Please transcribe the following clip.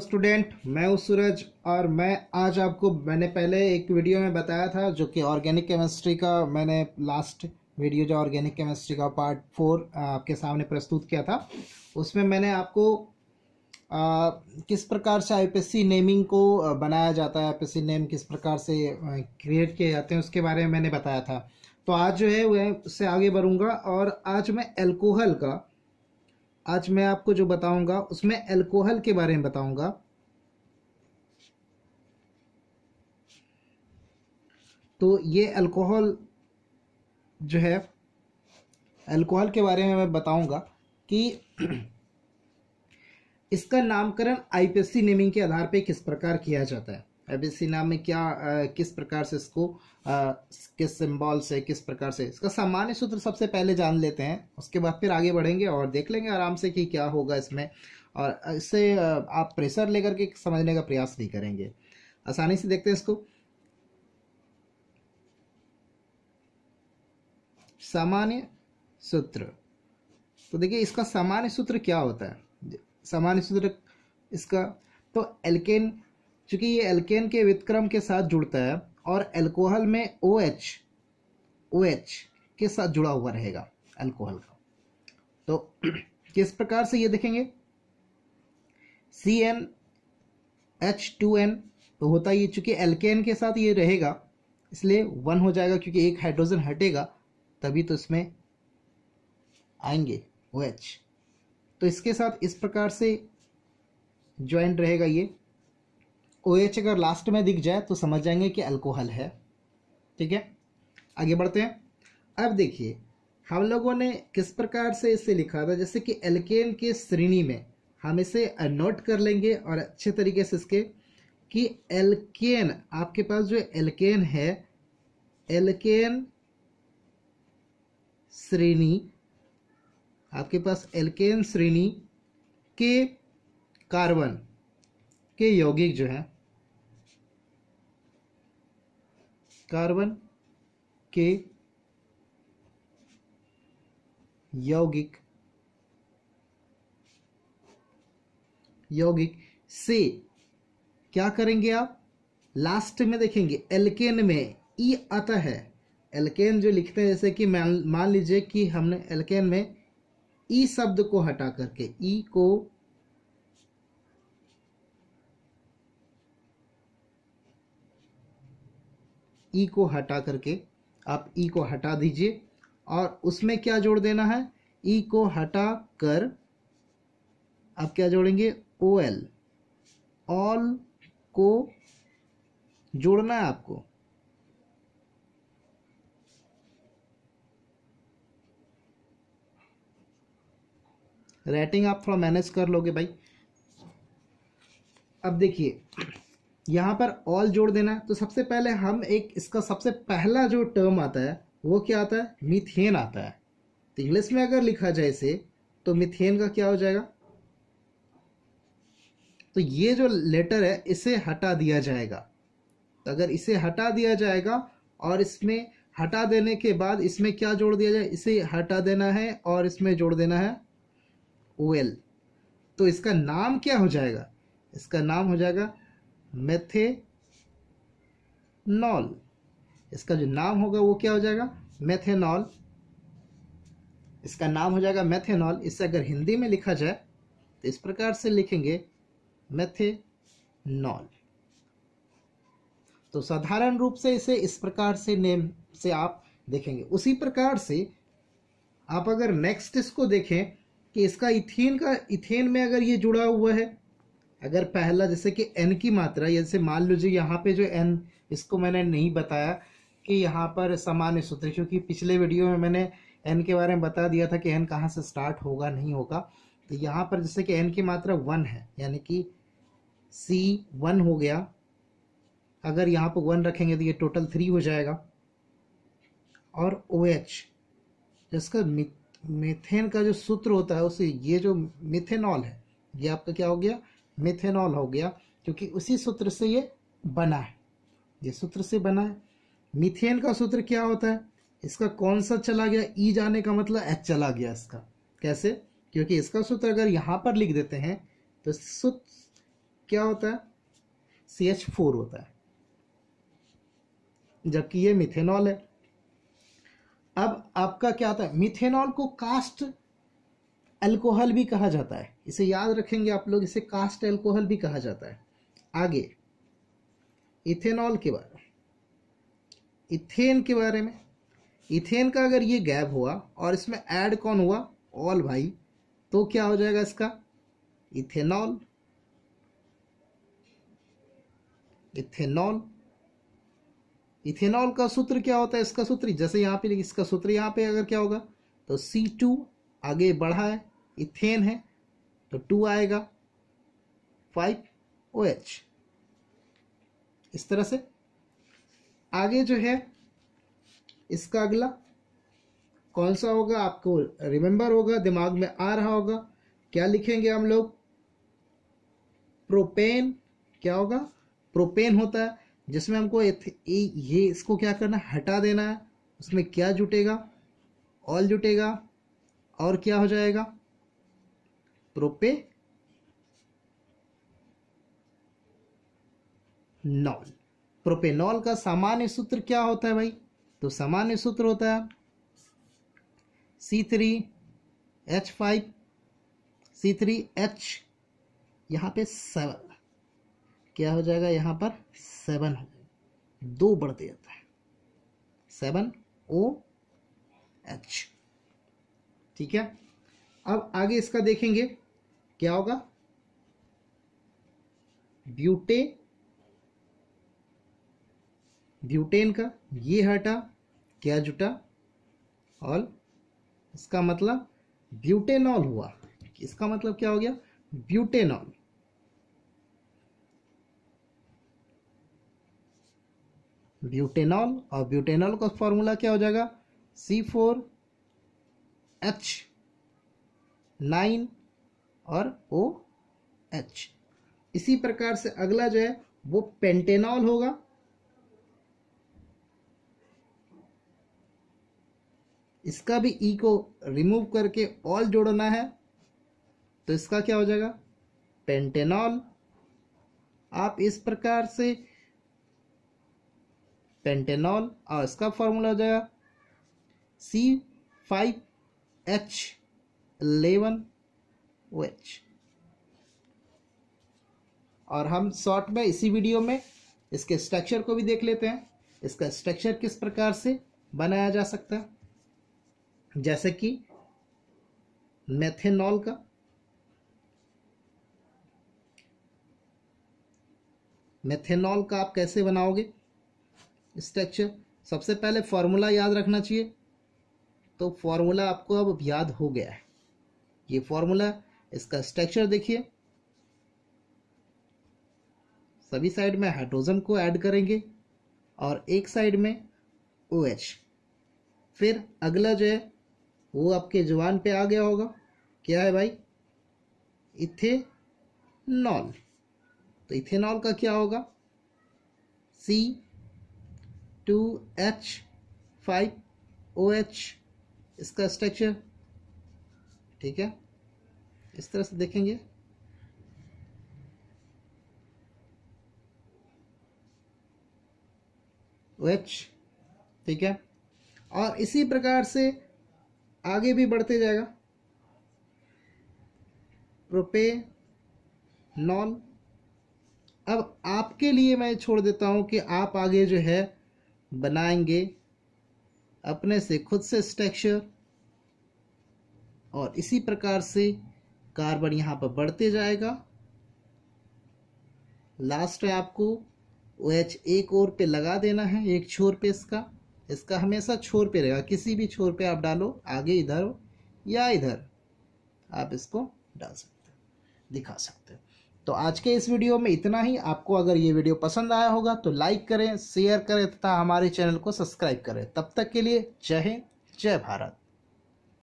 Student मैं हूँ सूरज और मैं आज आपको मैंने पहले एक वीडियो में बताया था जो कि ऑर्गेनिक केमिस्ट्री का मैंने लास्ट वीडियो जो ऑर्गेनिक केमिस्ट्री का पार्ट फोर आपके सामने प्रस्तुत किया था उसमें मैंने आपको आ, किस प्रकार से आईपीसी नेमिंग को बनाया जाता है आईपीसी नेम किस प्रकार से क्रिएट किए जाते हैं उसके बारे में मैंने बताया था तो आज जो है वह उससे आगे बढ़ूँगा और आज मैं एल्कोहल का आज मैं आपको जो बताऊंगा उसमें अल्कोहल के बारे में बताऊंगा तो ये अल्कोहल जो है अल्कोहल के बारे में मैं बताऊंगा कि इसका नामकरण आईपीएससी नेमिंग के आधार पर किस प्रकार किया जाता है एबिसिना में क्या आ, किस प्रकार से इसको आ, किस सिंबल से किस प्रकार से इसका सामान्य सूत्र सबसे पहले जान लेते हैं उसके बाद फिर आगे बढ़ेंगे और देख लेंगे आराम से कि क्या होगा इसमें और इससे आप प्रेशर लेकर के समझने का प्रयास भी करेंगे आसानी से देखते हैं इसको सामान्य सूत्र तो देखिए इसका सामान्य सूत्र क्या होता है सामान्य सूत्र इसका तो एल्केन चूंकि ये एल्केन के वितक्रम के साथ जुड़ता है और एल्कोहल में ओ एच ओ एच के साथ जुड़ा हुआ रहेगा एल्कोहल का तो किस प्रकार से ये देखेंगे C n H two n तो होता ये चूंकि एल्केन के साथ ये रहेगा इसलिए वन हो जाएगा क्योंकि एक हाइड्रोजन हटेगा तभी तो इसमें आएंगे ओ OH. तो इसके साथ इस प्रकार से ज्वाइंट रहेगा ये ओ OH अगर लास्ट में दिख जाए तो समझ जाएंगे कि अल्कोहल है ठीक है आगे बढ़ते हैं अब देखिए हम लोगों ने किस प्रकार से इसे लिखा था जैसे कि एल्केन के श्रेणी में हम इसे नोट कर लेंगे और अच्छे तरीके से इसके कि एल्केन आपके पास जो एल्केन है एल्केन श्रेणी आपके पास एल्केन श्रेणी के कार्बन के यौगिक जो है कार्बन के यौगिक यौगिक से क्या करेंगे आप लास्ट में देखेंगे एल्केन में ई e आता है एल्केन जो लिखते हैं जैसे कि मान लीजिए कि हमने एल्केन में ई e शब्द को हटा करके ई e को ई e को हटा करके आप ई e को हटा दीजिए और उसमें क्या जोड़ देना है ई e को हटा कर आप क्या जोड़ेंगे ओ एल ऑल को जोड़ना है आपको राइटिंग आप थोड़ा मैनेज कर लोगे भाई अब देखिए यहाँ पर ऑल जोड़ देना है तो सबसे पहले हम एक इसका सबसे पहला जो टर्म आता है वो क्या आता है मिथेन आता है तो इंग्लिश में अगर लिखा जाए इसे तो मिथेन का क्या हो जाएगा तो ये जो लेटर है इसे हटा दिया जाएगा तो अगर इसे हटा दिया जाएगा और इसमें हटा देने के बाद इसमें क्या जोड़ दिया जाए इसे हटा देना है और इसमें जोड़ देना है ओ तो इसका नाम क्या हो जाएगा इसका नाम हो जाएगा मेथेनॉल इसका जो नाम होगा वो क्या हो जाएगा मेथेनॉल इसका नाम हो जाएगा मेथेनॉल इसे अगर हिंदी में लिखा जाए तो इस प्रकार से लिखेंगे मेथेनॉल तो साधारण रूप से इसे इस प्रकार से नेम से आप देखेंगे उसी प्रकार से आप अगर नेक्स्ट इसको देखें कि इसका इथेन का इथेन में अगर ये जुड़ा हुआ है अगर पहला जैसे कि एन की मात्रा जैसे मान लीजिए यहाँ पे जो एन इसको मैंने नहीं बताया कि यहाँ पर सामान्य सूत्र क्योंकि पिछले वीडियो में मैंने एन के बारे में बता दिया था कि एन कहाँ से स्टार्ट होगा नहीं होगा तो यहाँ पर जैसे कि एन की मात्रा वन है यानी कि सी वन हो गया अगर यहाँ पर वन रखेंगे तो ये टोटल थ्री हो जाएगा और ओ एच जिसका मिथेन का जो सूत्र होता है उसे ये जो मिथेनॉल है ये आपका क्या हो गया मिथेनॉल हो गया क्योंकि उसी सूत्र से ये बना है ये सूत्र से बना है मिथेन का सूत्र क्या होता है इसका कौन सा चला गया ई e जाने का मतलब एच चला गया इसका कैसे क्योंकि इसका सूत्र अगर यहाँ पर लिख देते हैं तो सूत्र क्या होता है सी एच फोर होता है जबकि ये मिथेनॉल है अब आपका क्या होता है मिथेनॉल को कास्ट अल्कोहल भी कहा जाता है इसे याद रखेंगे आप लोग इसे कास्ट अल्कोहल भी कहा जाता है आगे इथेनॉल के बारे में इथेन के बारे में इथेन का अगर ये गैप हुआ और इसमें ऐड कौन हुआ ऑल भाई तो क्या हो जाएगा इसका इथेनॉल इथेनॉल इथेनॉल का सूत्र क्या होता है इसका सूत्र जैसे यहाँ पे इसका सूत्र यहाँ पे अगर क्या होगा तो सी टू आगे बढ़ा है इथेन है तो टू आएगा फाइव ओ एच इस तरह से आगे जो है इसका अगला कौन सा होगा आपको रिमेंबर होगा दिमाग में आ रहा होगा क्या लिखेंगे हम लोग प्रोपेन क्या होगा प्रोपेन होता है जिसमें हमको ये इसको क्या करना है हटा देना है उसमें क्या जुटेगा ऑल जुटेगा और क्या हो जाएगा प्रोपे नॉल प्रोपेनॉल का सामान्य सूत्र क्या होता है भाई तो सामान्य सूत्र होता है C three H five C three H यहाँ पे सेवन क्या हो जाएगा यहाँ पर सेवन हो जाएगा दो बढ़ जाता है सेवन ओ एच ठीक है अब आगे इसका देखेंगे क्या होगा ब्यूटे ब्यूटेन का ये हटा क्या जुटा ऑल इसका मतलब ब्यूटेनॉल हुआ इसका मतलब क्या हो गया ब्यूटेनॉल ब्यूटेनॉल और ब्यूटेनॉल का फॉर्मूला क्या हो जाएगा सी फोर एच नाइन और ओ एच इसी प्रकार से अगला जो है वो पेंटेनॉल होगा इसका भी ई e को रिमूव करके ऑल जोड़ना है तो इसका क्या हो जाएगा पेंटेनॉल आप इस प्रकार से पेंटेनॉल और इसका फॉर्मूला हो जाएगा C five H eleven which और हम शॉर्ट में इसी वीडियो में इसके स्ट्रक्चर को भी देख लेते हैं इसका स्ट्रक्चर किस प्रकार से बनाया जा सकता है जैसे कि मेथेनॉल का मेथेनॉल का आप कैसे बनाओगे स्ट्रक्चर सबसे पहले फॉर्मूला याद रखना चाहिए तो फॉर्मूला आपको अब याद हो गया है ये फॉर्मूला इसका स्ट्रक्चर देखिए सभी साइड में हाइड्रोजन को ऐड करेंगे और एक साइड में ओ OH. फिर अगला जो है वो आपके जुबान पे आ गया होगा क्या है भाई इथेनॉल तो इथेनॉल का क्या होगा C two H five O H इसका स्ट्रक्चर ठीक है इस तरह से देखेंगे एच ठीक है और इसी प्रकार से आगे भी बढ़ते जाएगा प्रोपे नॉन अब आपके लिए मैं छोड़ देता हूं कि आप आगे जो है बनाएंगे अपने से खुद से स्ट्रक्चर और इसी प्रकार से कार्बन यहाँ पर बढ़ते जाएगा लास्ट है आपको ओ OH एच एक और पे लगा देना है एक छोर पे इसका इसका हमेशा छोर पे रहेगा किसी भी छोर पे आप डालो आगे इधर या इधर आप इसको डाल सकते हो दिखा सकते हो तो आज के इस वीडियो में इतना ही आपको अगर ये वीडियो पसंद आया होगा तो लाइक करें शेयर करें तथा हमारे चैनल को सब्सक्राइब करें तब तक के लिए जय हिंद जय भारत